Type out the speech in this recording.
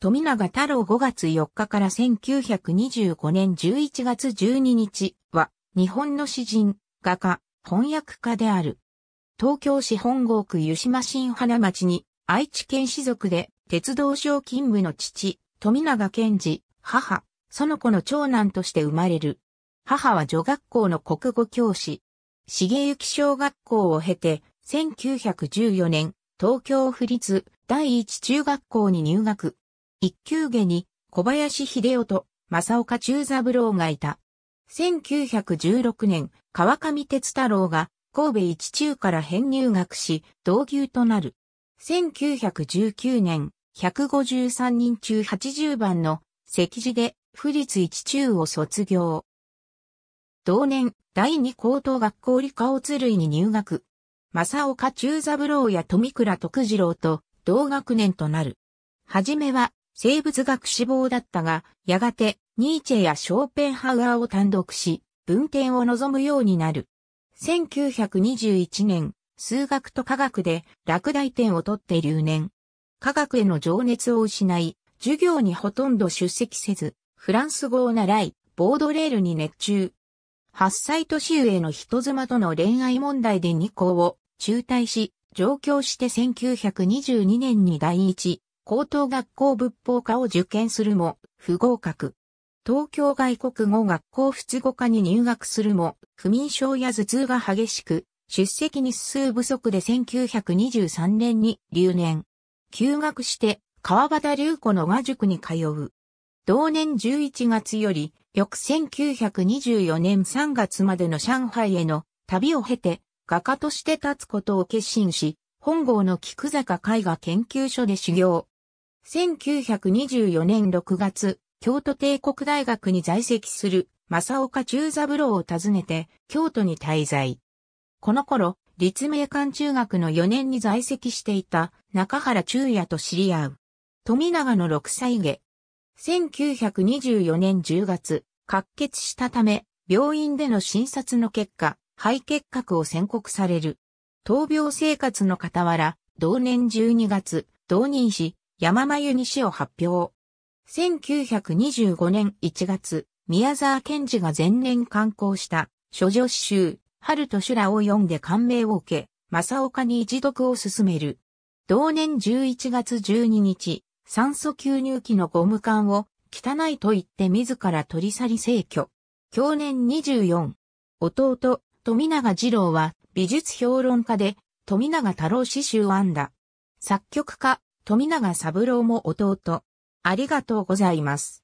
富永太郎5月4日から1925年11月12日は、日本の詩人、画家、翻訳家である。東京市本郷区湯島新花町に、愛知県士族で、鉄道省勤務の父、富永健二、母、その子の長男として生まれる。母は女学校の国語教師。重幸小学校を経て、1914年、東京府立第一中学校に入学。一級下に小林秀夫と正岡中三郎がいた。1916年、川上哲太郎が神戸一中から編入学し、同級となる。1919年、153人中80番の席次で、府立一中を卒業。同年、第二高等学校理科をる類に入学。正岡中三郎や富倉徳次郎と同学年となる。はじめは生物学志望だったが、やがてニーチェやショーペンハウアーを単独し、文献を望むようになる。1921年、数学と科学で落第点を取って留年。科学への情熱を失い、授業にほとんど出席せず、フランス語を習い、ボードレールに熱中。8歳年上の人妻との恋愛問題で2校を中退し、上京して1922年に第一高等学校仏法科を受験するも、不合格。東京外国語学校仏語科に入学するも、不眠症や頭痛が激しく、出席日数不足で1923年に留年。休学して、川端隆子の和塾に通う。同年11月より、翌1924年3月までの上海への旅を経て、画家として立つことを決心し、本郷の菊坂絵画研究所で修行。1924年6月、京都帝国大学に在籍する正岡中三郎を訪ねて京都に滞在。この頃、立命館中学の4年に在籍していた中原中也と知り合う。富永の六歳下。1924年10月、滑血したため、病院での診察の結果、肺結核を宣告される。闘病生活の傍ら、同年12月、同任し、山眉西を発表。1925年1月、宮沢賢治が前年刊行した、諸女詩集、春と修羅を読んで感銘を受け、正岡に一読を勧める。同年11月12日、酸素吸入器のゴム管を、汚いと言って自ら取り去り逝去。享年24。弟、富永二郎は、美術評論家で、富永太郎詩集を編んだ。作曲家、富永三郎も弟。ありがとうございます。